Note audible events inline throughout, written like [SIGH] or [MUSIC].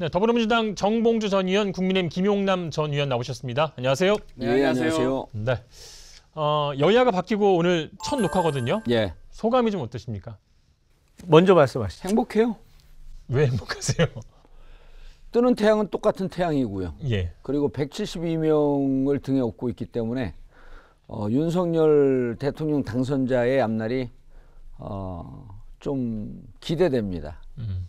네, 더불어민주당 정봉주 전 의원, 국민의힘 김용남 전 의원 나오셨습니다. 안녕하세요. 네, 안녕하세요. 네. 어, 여야가 바뀌고 오늘 첫 녹화거든요. 예. 소감이 좀 어떠십니까? 먼저 말씀하시죠. 행복해요. 왜 행복하세요? 뜨는 태양은 똑같은 태양이고요. 예. 그리고 172명을 등에 업고 있기 때문에 어, 윤석열 대통령 당선자의 앞날이 어, 좀 기대됩니다. 음.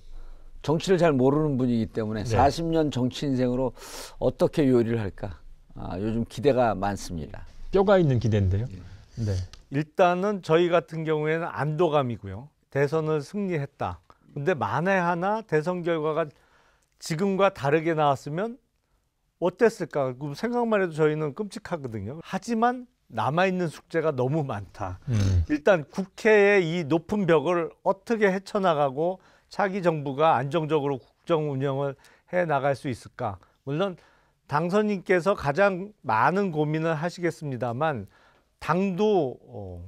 정치를 잘 모르는 분이기 때문에 네. 40년 정치 인생으로 어떻게 요리를 할까 아, 요즘 기대가 많습니다. 뼈가 있는 기대인데요. 예. 네. 일단은 저희 같은 경우에는 안도감이고요. 대선을 승리했다. 근데 만에 하나 대선 결과가 지금과 다르게 나왔으면 어땠을까? 생각만 해도 저희는 끔찍하거든요. 하지만 남아있는 숙제가 너무 많다. 음. 일단 국회의 이 높은 벽을 어떻게 헤쳐나가고 차기 정부가 안정적으로 국정 운영을 해 나갈 수 있을까? 물론 당선인께서 가장 많은 고민을 하시겠습니다만 당도 어,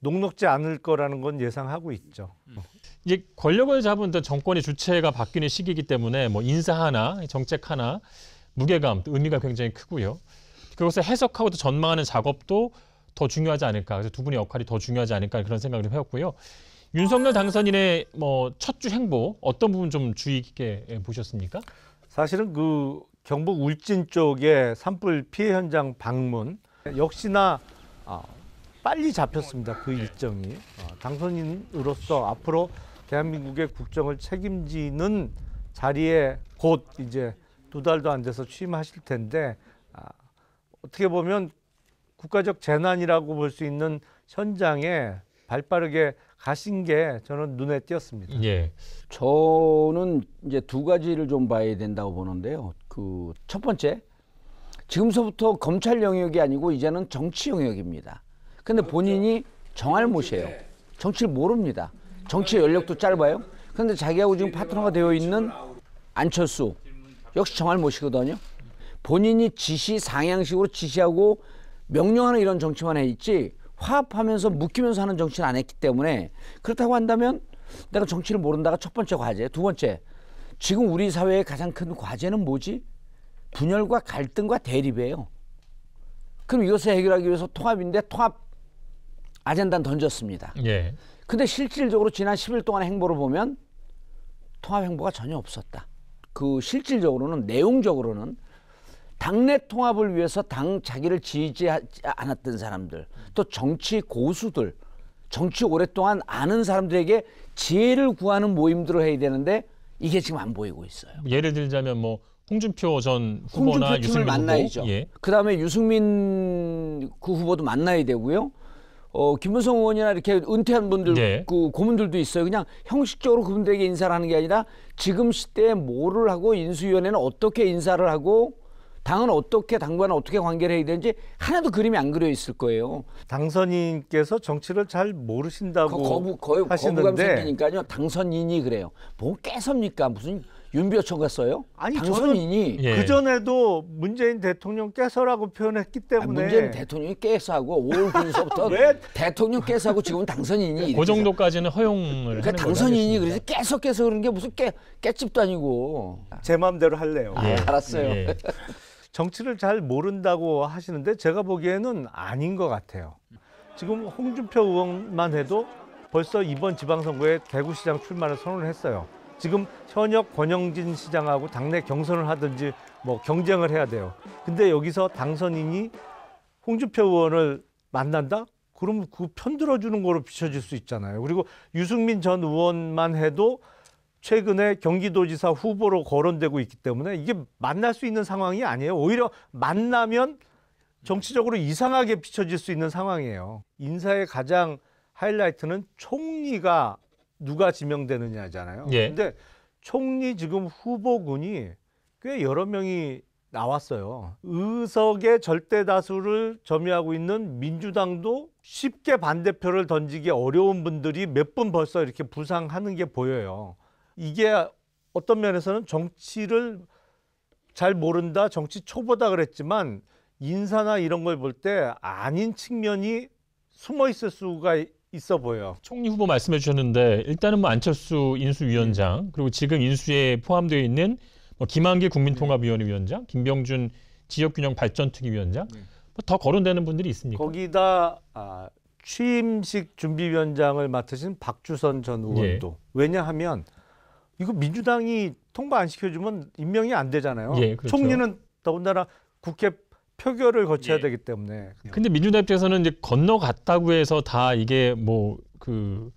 녹록지 않을 거라는 건 예상하고 있죠. 음. 이제 권력을 잡은 정권의 주체가 바뀌는 시기이기 때문에 뭐 인사 하나, 정책 하나, 무게감, 의미가 굉장히 크고요. 그것을 해석하고 또 전망하는 작업도 더 중요하지 않을까. 그래서 두 분의 역할이 더 중요하지 않을까 그런 생각을 좀 해왔고요. 윤석열 당선인의 뭐 첫 주 행보 어떤 부분 좀 주의 깊게 예, 보셨습니까? 사실은 그 경북 울진 쪽의 산불 피해 현장 방문 역시나 아, 빨리 잡혔습니다. 그 네. 일정이 어, 당선인으로서 앞으로 대한민국의 국정을 책임지는 자리에 곧 이제 두 달도 안 돼서 취임하실 텐데 아, 어떻게 보면 국가적 재난이라고 볼 수 있는 현장에 발빠르게 가신 게 저는 눈에 띄었습니다. 예. 저는 이제 두 가지를 좀 봐야 된다고 보는데요. 그 첫 번째 지금서부터 검찰 영역이 아니고 이제는 정치 영역입니다. 근데 본인이 정할 못이에요. 정치를 모릅니다. 정치 연력도 짧아요. 근데 자기하고 지금 파트너가 되어 있는 안철수 역시 정할 못이거든요. 본인이 지시 상향식으로 지시하고 명령하는 이런 정치만 해 있지 화합하면서 묶이면서 하는 정치는 안 했기 때문에 그렇다고 한다면 내가 정치를 모른다가 첫 번째 과제. 두 번째. 지금 우리 사회의 가장 큰 과제는 뭐지? 분열과 갈등과 대립이에요. 그럼 이것을 해결하기 위해서 통합인데 통합 아젠다 던졌습니다. 예. 근데 실질적으로 지난 10일 동안 행보를 보면 통합 행보가 전혀 없었다. 그 실질적으로는 내용적으로는 당내 통합을 위해서 당 자기를 지지하지 않았던 사람들, 또 정치 고수들, 정치 오랫동안 아는 사람들에게 지혜를 구하는 모임들을 해야 되는데 이게 지금 안 보이고 있어요. 예를 들자면 뭐 홍준표 전 후보나 홍준표 유승민 만나야죠. 예. 그다음에 유승민 그 후보도 만나야 되고요. 어, 김문성 의원이나 이렇게 은퇴한 분들, 예. 그 고문들도 있어요. 그냥 형식적으로 그분들에게 인사를 하는 게 아니라 지금 시대에 뭐를 하고 인수위원회는 어떻게 인사를 하고 당은 어떻게 당과는 어떻게 관계를 해야 되는지 하나도 그림이 안 그려 있을 거예요. 당선인께서 정치를 잘 모르신다고 거부 거의 하시는데. 거부감 생기니까요. 당선인이 그래요. 뭐 깨섭니까? 무슨 윤비호처가 써요? 아니 당선인이 예. 그 전에도 문재인 대통령 깨서라고 표현했기 아, 때문에 아, 문재인 대통령이 깨서하고 5월 군서부터 [LAUGHS] 대통령 깨서하고 지금은 당선인이 그 정도까지는 허용을 그러니까 당선인이 그래서 깨서 깨서 그런 게 무슨 깨 깨집도 아니고 제 마음대로 할래요. 아, 예. 알았어요. 예. 정치를 잘 모른다고 하시는데 제가 보기에는 아닌 것 같아요. 지금 홍준표 의원만 해도 벌써 이번 지방선거에 대구시장 출마를 선언을 했어요. 지금 현역 권영진 시장하고 당내 경선을 하든지 뭐 경쟁을 해야 돼요. 근데 여기서 당선인이 홍준표 의원을 만난다? 그럼 그 편들어주는 거로 비춰질 수 있잖아요. 그리고 유승민 전 의원만 해도 최근에 경기도지사 후보로 거론되고 있기 때문에 이게 만날 수 있는 상황이 아니에요. 오히려 만나면 정치적으로 이상하게 비춰질 수 있는 상황이에요. 인사의 가장 하이라이트는 총리가 누가 지명되느냐잖아요. 예. 근데 총리 지금 후보군이 꽤 여러 명이 나왔어요. 의석의 절대 다수를 점유하고 있는 민주당도 쉽게 반대표를 던지기 어려운 분들이 몇 분 벌써 이렇게 부상하는 게 보여요. 이게 어떤 면에서는 정치를 잘 모른다, 정치 초보다 그랬지만 인사나 이런 걸 볼 때 아닌 측면이 숨어 있을 수가 있어 보여. 총리 후보 말씀해 주셨는데 일단은 뭐 안철수 인수위원장 음. 네. 그리고 지금 인수에 포함되어 있는 뭐 김한길 국민통합위원회 네. 위원장, 김병준 지역균형발전특위위원장 네. 뭐 더 거론되는 분들이 있습니까? 거기다 아, 취임식 준비위원장을 맡으신 박주선 전 의원도 예. 왜냐하면 이거 민주당이 통과 안 시켜주면 임명이 안 되잖아요. 예, 그렇죠. 총리는 더군다나 국회 표결을 거쳐야 예. 되기 때문에. 근데 민주당 입장에서는 이제 건너갔다고 해서 다 이게 뭐 그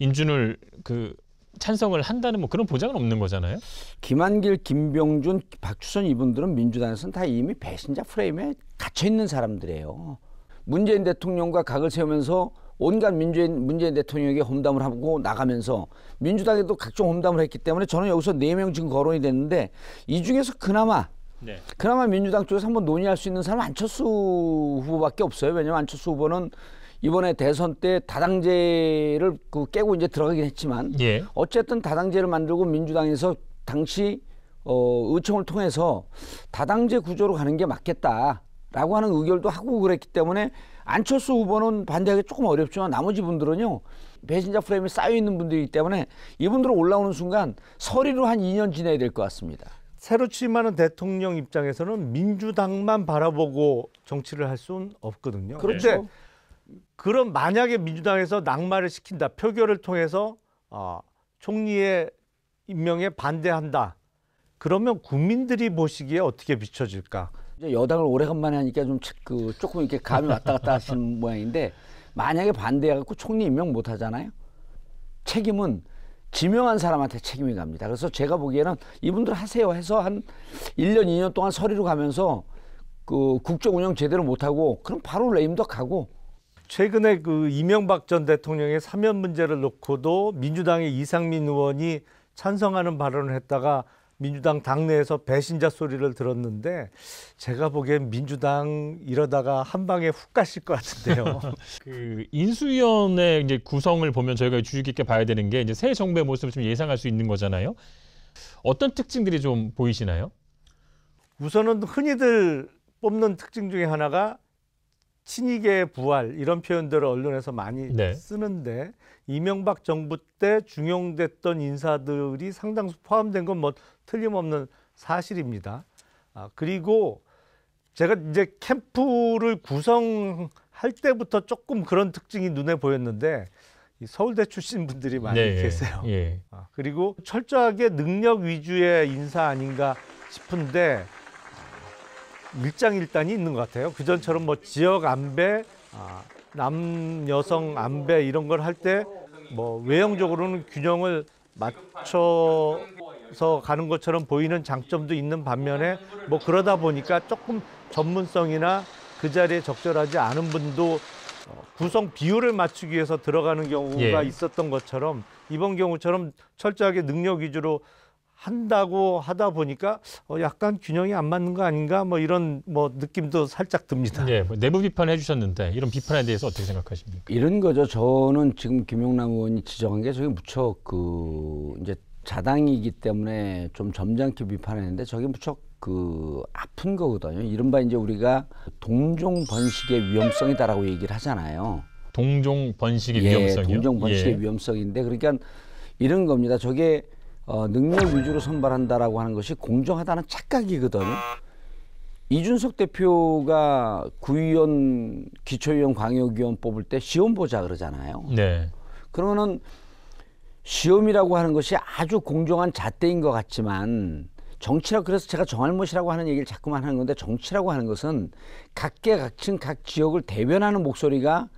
인준을 그 찬성을 한다는 뭐 그런 보장은 없는 거잖아요. 김한길, 김병준, 박주선 이분들은 민주당에서는 다 이미 배신자 프레임에 갇혀 있는 사람들이에요. 문재인 대통령과 각을 세우면서 온갖 민주인, 문재인 대통령에게 험담을 하고 나가면서 민주당에도 각종 험담을 했기 때문에 저는 여기서 네명 지금 거론이 됐는데 이 중에서 그나마 네. 그나마 민주당 쪽에서 한번 논의할 수 있는 사람은 안철수 후보밖에 없어요. 왜냐하면 안철수 후보는 이번에 대선 때 다당제를 그 깨고 이제 들어가긴 했지만 예. 어쨌든 다당제를 만들고 민주당에서 당시 어, 의총을 통해서 다당제 구조로 가는 게 맞겠다라고 하는 의결도 하고 그랬기 때문에 안철수 후보는 반대하기 조금 어렵지만 나머지 분들은요 배신자 프레임이 쌓여 있는 분들이기 때문에 이분들은 올라오는 순간 서리로 한 2년 지내야 될 것 같습니다. 새로 취임하는 대통령 입장에서는 민주당만 바라보고 정치를 할 수는 없거든요. 그런데 그렇죠. 그럼 만약에 민주당에서 낙마를 시킨다 표결을 통해서 어, 총리의 임명에 반대한다. 그러면 국민들이 보시기에 어떻게 비춰질까? 이제 여당을 오래간만에 하니까 좀 그 조금 이렇게 감이 왔다 갔다 [LAUGHS] 하시는 모양인데 만약에 반대해갖고 총리 임명 못 하잖아요. 책임은 지명한 사람한테 책임이 갑니다. 그래서 제가 보기에는 이분들 하세요 해서 한 1년, 2년 동안 서리로 가면서 그 국정 운영 제대로 못하고 그럼 바로 레임덕 가고 최근에 그 이명박 전 대통령의 사면 문제를 놓고도 민주당의 이상민 의원이 찬성하는 발언을 했다가 민주당 당내에서 배신자 소리를 들었는데 제가 보기엔 민주당 이러다가 한 방에 훅 가실 것 같은데요. [LAUGHS] 그 인수위원회 이제 구성을 보면 저희가 주의 깊게 봐야 되는 게 이제 새 정부의 모습을 좀 예상할 수 있는 거잖아요. 어떤 특징들이 좀 보이시나요? 우선은 흔히들 뽑는 특징 중에 하나가 신이계 부활 이런 표현들을 언론에서 많이 네. 쓰는데 이명박 정부 때 중용됐던 인사들이 상당수 포함된 건 뭐 틀림없는 사실입니다. 아, 그리고 제가 이제 캠프를 구성할 때부터 조금 그런 특징이 눈에 보였는데 이 서울대 출신 분들이 많이 네, 예, 계세요. 예. 아, 그리고 철저하게 능력 위주의 인사 아닌가 싶은데 일장일단이 있는 것 같아요. 그전처럼 뭐 지역 안배, 아, 남 여성 안배 이런 걸 할 때 뭐 외형적으로는 균형을 맞춰서 가는 것처럼 보이는 장점도 있는 반면에 뭐 그러다 보니까 조금 전문성이나 그 자리에 적절하지 않은 분도 어, 구성 비율을 맞추기 위해서 들어가는 경우가 예. 있었던 것처럼 이번 경우처럼 철저하게 능력 위주로 한다고 하다 보니까 어 약간 균형이 안 맞는 거 아닌가 뭐 이런 뭐 느낌도 살짝 듭니다. 예, 뭐 내부 비판해 주셨는데 이런 비판에 대해서 어떻게 생각하십니까? 이런 거죠. 저는 지금 김용남 의원이 지적한 게 저게 무척 그 이제 자당이기 때문에 좀 점잖게 비판했는데 저게 무척 그 아픈 거거든요. 이른바 이제 우리가 동종 번식의 위험성이다라고 얘기를 하잖아요. 동종 번식의 예, 위험성이요. 동종 번식의 예. 위험성인데 그러니까 이런 겁니다. 저게 어, 능력 위주로 선발한다라고 하는 것이 공정하다는 착각이거든요. 이준석 대표가 구의원, 기초의원, 광역의원 뽑을 때 시험 보자 그러잖아요. 네. 그러면은 시험이라고 하는 것이 아주 공정한 잣대인 것 같지만 정치라고 그래서 제가 정할못이라고 하는 얘기를 자꾸만 하는 건데 정치라고 하는 것은 각계각층 각 지역을 대변하는 목소리가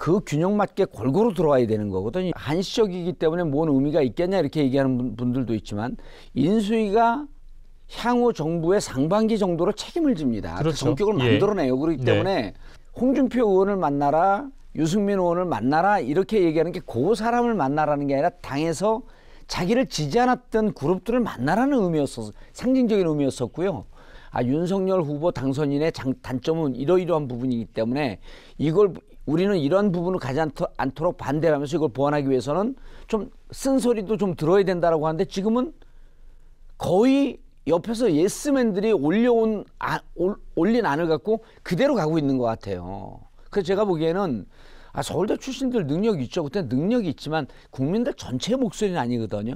그 균형 맞게 골고루 들어와야 되는 거거든요. 한시적이기 때문에 뭔 의미가 있겠냐 이렇게 얘기하는 분들도 있지만 인수위가 향후 정부의 상반기 정도로 책임을 집니다. 그렇죠. 정격을 예. 만들어내요. 그렇기 네. 때문에 네. 홍준표 의원을 만나라, 유승민 의원을 만나라 이렇게 얘기하는 게그 사람을 만나라는 게 아니라 당에서 자기를 지지 않았던 그룹들을 만나라는 의미였어 상징적인 의미였었고요. 아, 윤석열 후보 당선인의 장, 단점은 이러이러한 부분이기 때문에 이걸 우리는 이런 부분을 가지 않토, 않도록 반대하면서 를 이걸 보완하기 위해서는 좀 쓴소리도 좀 들어야 된다라고 하는데 지금은 거의 옆에서 예스맨들이 올려온 아, 올, 올린 안을 갖고 그대로 가고 있는 것 같아요. 그래서 제가 보기에는 아, 서울대 출신들 능력이 있죠. 그때 능력이 있지만 국민들 전체 목소리는 아니거든요.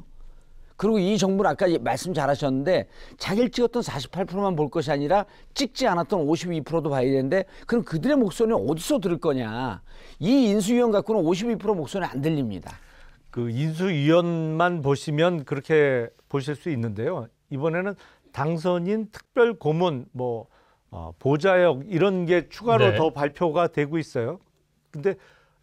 그리고 이 정부는 아까 말씀 잘 하셨는데 자기를 찍었던 48%만 볼 것이 아니라 찍지 않았던 52%도 봐야 되는데 그럼 그들의 목소리는 어디서 들을 거냐. 이 인수위원 갖고는 52% 목소리는 안 들립니다. 그 인수위원만 보시면 그렇게 보실 수 있는데요. 이번에는 당선인 특별 고문 뭐 어, 보좌역 이런 게 추가로 네. 더 발표가 되고 있어요. 근데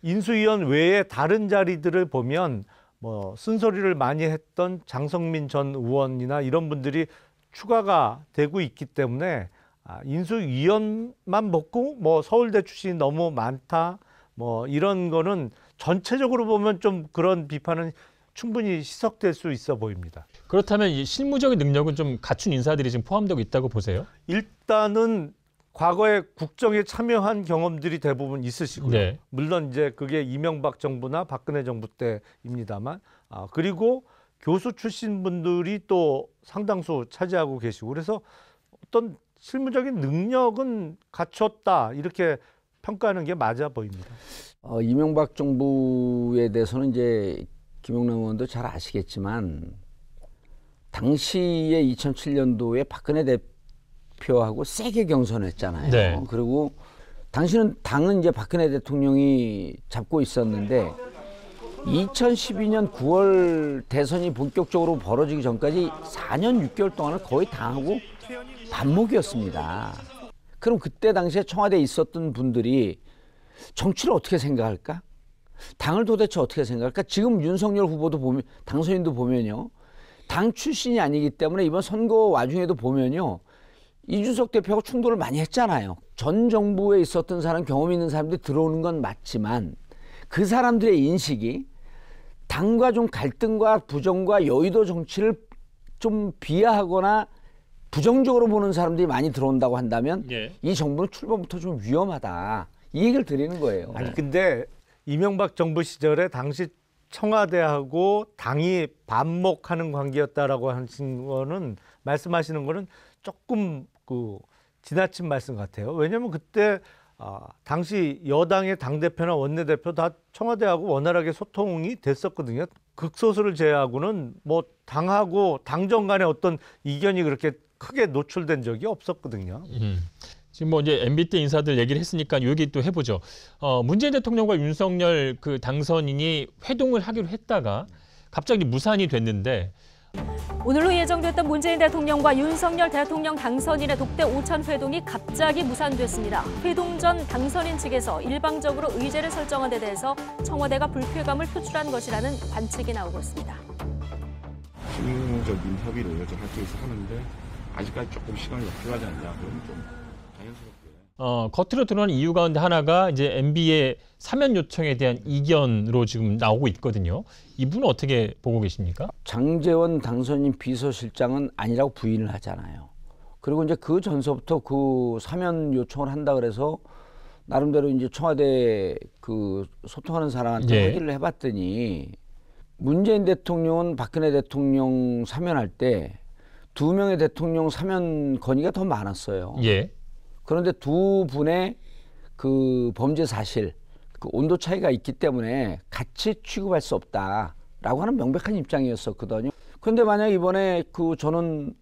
인수위원 외에 다른 자리들을 보면 뭐 쓴소리를 많이 했던 장성민 전 의원이나 이런 분들이 추가가 되고 있기 때문에 아, 인수위원만 먹고 뭐 서울대 출신이 너무 많다 뭐 이런 거는 전체적으로 보면 좀 그런 비판은 충분히 시석될 수 있어 보입니다. 그렇다면 이 실무적인 능력은 좀 갖춘 인사들이 지금 포함되고 있다고 보세요? 일단은 과거에 국정에 참여한 경험들이 대부분 있으시고요. 네. 물론 이제 그게 이명박 정부나 박근혜 정부 때입니다만, 아, 그리고 교수 출신 분들이 또 상당수 차지하고 계시고 그래서 어떤 실무적인 능력은 갖췄다 이렇게 평가하는 게 맞아 보입니다. 어, 이명박 정부에 대해서는 이제 김용남 의원도 잘 아시겠지만 당시에 2007년도에 박근혜 대표 대표하고 세게 경선했잖아요. 네. 그리고 당신은 당은 이제 박근혜 대통령이 잡고 있었는데 2012년 9월 대선이 본격적으로 벌어지기 전까지 4년 6개월 동안을 거의 당하고 반목이었습니다. 그럼 그때 당시에 청와대에 있었던 분들이 정치를 어떻게 생각할까? 당을 도대체 어떻게 생각할까? 지금 윤석열 후보도 보면 당선인도 보면요. 당 출신이 아니기 때문에 이번 선거 와중에도 보면요. 이준석 대표하고 충돌을 많이 했잖아요. 전 정부에 있었던 사람, 경험 있는 사람들이 들어오는 건 맞지만 그 사람들의 인식이 당과 좀 갈등과 부정과 여의도 정치를 좀 비하하거나 부정적으로 보는 사람들이 많이 들어온다고 한다면 예. 이 정부는 출범부터 좀 위험하다. 이 얘기를 드리는 거예요. 아니 네. 근데 이명박 정부 시절에 당시 청와대하고 당이 반목하는 관계였다라고 하신 거는 말씀하시는 거는 조금 그 지나친 말씀 같아요. 왜냐하면 그때 아, 당시 여당의 당 대표나 원내 대표 다 청와대하고 원활하게 소통이 됐었거든요. 극소수를 제외하고는 뭐 당하고 당정 간의 어떤 이견이 그렇게 크게 노출된 적이 없었거든요. 음. 지금 뭐 이제 MB 때 인사들 얘기를 했으니까 여기 또 해보죠. 어, 문재인 대통령과 윤석열 그 당선인이 회동을 하기로 했다가 갑자기 무산이 됐는데 오늘로 예정됐던 문재인 대통령과 윤석열 대통령 당선인의 독대 오찬 회동이 갑자기 무산됐습니다. 회동 전 당선인 측에서 일방적으로 의제를 설정한 데 대해서 청와대가 불쾌감을 표출한 것이라는 관측이 나오고 있습니다. 중립적인 협의로 여전할 수 있어 하는데 아직까지 조금 시간이 필요하지 않냐 그런 좀 자연스럽게. 어, 겉으로 드러난 이유 가운데 하나가 이제 MB의 사면 요청에 대한 이견으로 지금 나오고 있거든요. 이분은 어떻게 보고 계십니까? 장재원 당선인 비서실장은 아니라고 부인을 하잖아요. 그리고 이제 그 전서부터 그 사면 요청을 한다 그래서 나름대로 이제 청와대 그 소통하는 사람한테 예. 회의를 해봤더니 문재인 대통령은 박근혜 대통령 사면할 때 두 명의 대통령 사면 건의가 더 많았어요. 예. 그런데 두 분의 그 범죄 사실, 그 온도 차이가 있기 때문에 같이 취급할 수 없다라고 하는 명백한 입장이었었거든요. 그런데 만약 이번에 그 저는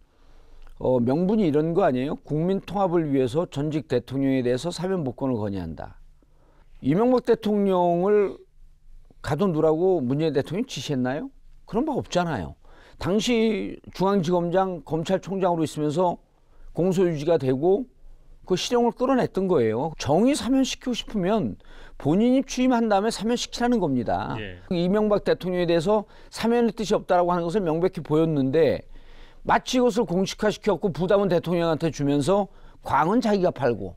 어, 명분이 이런 거 아니에요? 국민 통합을 위해서 전직 대통령에 대해서 사면 복권을 건의한다. 이명박 대통령을 가둬두라고 문재인 대통령이 지시했나요? 그런 바 없잖아요. 당시 중앙지검장 검찰총장으로 있으면서 공소유지가 되고 그 실형을 끌어냈던 거예요. 정의 사면시키고 싶으면 본인이 취임한 다음에 사면시키라는 겁니다. 예. 이명박 대통령에 대해서 사면의 뜻이 없다라고 하는 것을 명백히 보였는데 마치 이것을 공식화시켰고 부담은 대통령한테 주면서 광은 자기가 팔고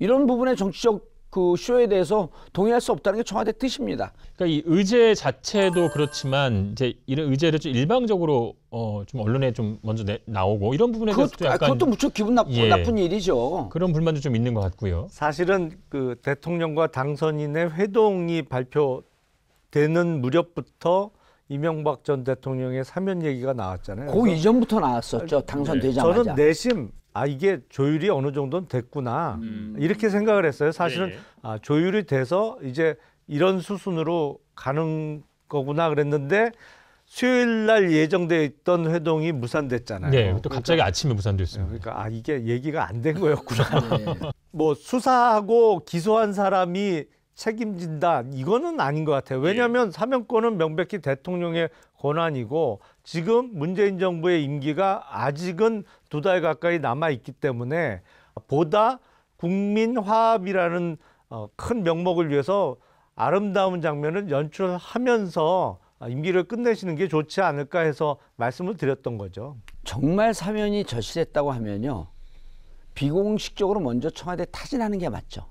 이런 부분에 정치적 그 쇼에 대해서 동의할 수 없다는 게 청와대 뜻입니다. 그러니까 이 의제 자체도 그렇지만 이제 이런 의제를 좀 일방적으로 어좀 언론에 좀 먼저 내, 나오고 이런 부분에 대해서 그것, 약간 그것도 무척 기분 나쁜 예, 나쁜 일이죠. 그런 불만도 좀 있는 것 같고요. 사실은 그 대통령과 당선인의 회동이 발표되는 무렵부터 이명박 전 대통령의 사면 얘기가 나왔잖아요. 그 이전부터 나왔었죠. 네. 당선되자마자. 저는 내심 아 이게 조율이 어느 정도는 됐구나 음. 이렇게 생각을 했어요. 사실은 네. 아, 조율이 돼서 이제 이런 수순으로 가는 거구나 그랬는데 수요일 날 예정돼 있던 회동이 무산됐잖아요. 네, 또 갑자기 그러니까, 아침에 무산됐어요. 네, 그러니까 아 이게 얘기가 안 된 거였구나. [LAUGHS] 네, 네. 뭐 수사하고 기소한 사람이 책임진다 이거는 아닌 것 같아요. 왜냐하면 네. 사면권은 명백히 대통령의 권한이고 지금 문재인 정부의 임기가 아직은 두 달 가까이 남아 있기 때문에 보다 국민 화합이라는 어, 큰 명목을 위해서 아름다운 장면을 연출하면서 아, 임기를 끝내시는 게 좋지 않을까 해서 말씀을 드렸던 거죠. 정말 사면이 절실했다고 하면요. 비공식적으로 먼저 청와대 타진하는 게 맞죠.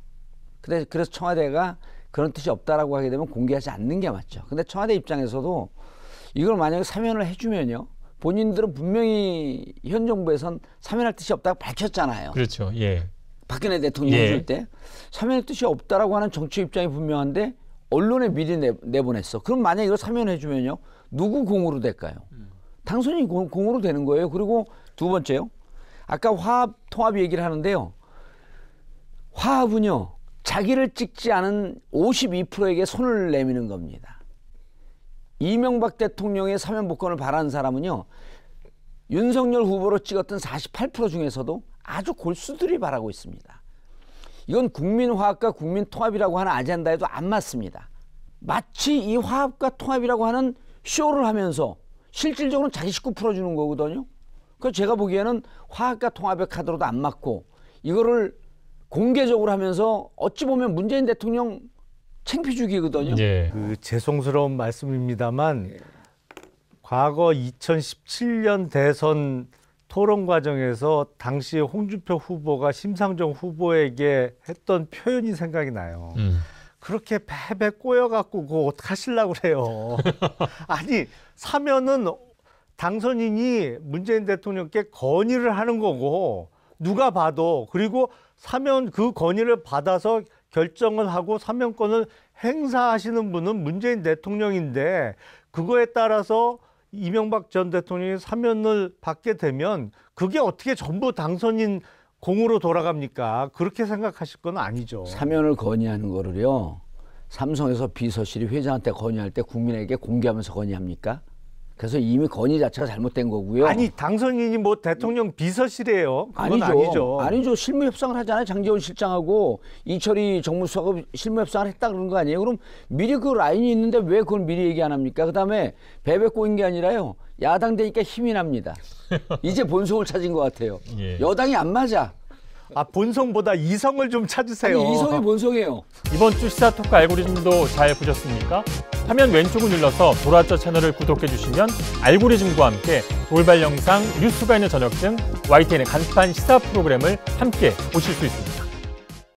그래서 청와대가 그런 뜻이 없다라고 하게 되면 공개하지 않는 게 맞죠. 근데 청와대 입장에서도 이걸 만약에 사면을 해주면요. 본인들은 분명히 현 정부에선 사면할 뜻이 없다고 밝혔잖아요. 그렇죠. 예. 박근혜 대통령 이 예. 때 사면할 뜻이 없다라고 하는 정치 입장이 분명한데 언론에 미리 내, 보냈어 그럼 만약 에 이걸 사면해주면요. 누구 공으로 될까요? 음. 당선이 공, 공으로 되는 거예요. 그리고 두 번째요. 아까 화합, 통합 얘기를 하는데요. 화합은요. 자기를 찍지 않은 52%에게 손을 내미는 겁니다. 이명박 대통령의 사면 복권을 바라는 사람은요. 윤석열 후보로 찍었던 48% 중에서도 아주 골수들이 바라고 있습니다. 이건 국민화합과 국민통합이라고 하는 아젠다에도 안 맞습니다. 마치 이 화합과 통합이라고 하는 쇼를 하면서 실질적으로 자기 식구 풀어주는 거거든요. 그 제가 보기에는 화합과 통합의 카드로도 안 맞고 이거를 공개적으로 하면서 어찌 보면 문재인 대통령 챙피주이거든요 예. 그 죄송스러운 말씀입니다만 과거 2017년 대선 토론 과정에서 당시 홍준표 후보가 심상정 후보에게 했던 표현이 생각이 나요. 음. 그렇게 배배 꼬여갖고 그거 어떡하실라고 그래요. [LAUGHS] 아니, 사면은 당선인이 문재인 대통령께 건의를 하는 거고, 누가 봐도, 그리고 사면 그 건의를 받아서 결정을 하고 사면권을 행사하시는 분은 문재인 대통령인데 그거에 따라서 이명박 전 대통령이 사면을 받게 되면 그게 어떻게 전부 당선인 공으로 돌아갑니까? 그렇게 생각하실 건 아니죠. 사면을 건의하는 거를요. 삼성에서 비서실이 회장한테 건의할 때 국민에게 공개하면서 건의합니까? 그래서 이미 건의 자체가 잘못된 거고요. 아니 당선인이 뭐 대통령 비서실이에요. 아니죠. 아니죠. 아니죠. 실무 협상을 하잖아요. 장재원 실장하고 이철이 정무수석 실무 협상을 했다 그런 거 아니에요. 그럼 미리 그 라인이 있는데 왜 그걸 미리 얘기 안 합니까? 그다음에 배배 꼬인 게 아니라요. 야당 되니까 힘이 납니다. [LAUGHS] 이제 본성을 찾은 것 같아요. 예. 여당이 안 맞아. 아 본성보다 이성을 좀 찾으세요. 아니, 이성이 본성이에요. 이번 주 시사토크 알고리즘도 잘 보셨습니까? 화면 왼쪽을 눌러서 돌아저 채널을 구독해 주시면 알고리즘과 함께 돌발 영상, 뉴스가 있는 저녁 등 YTN의 간판 시사 프로그램을 함께 보실 수 있습니다.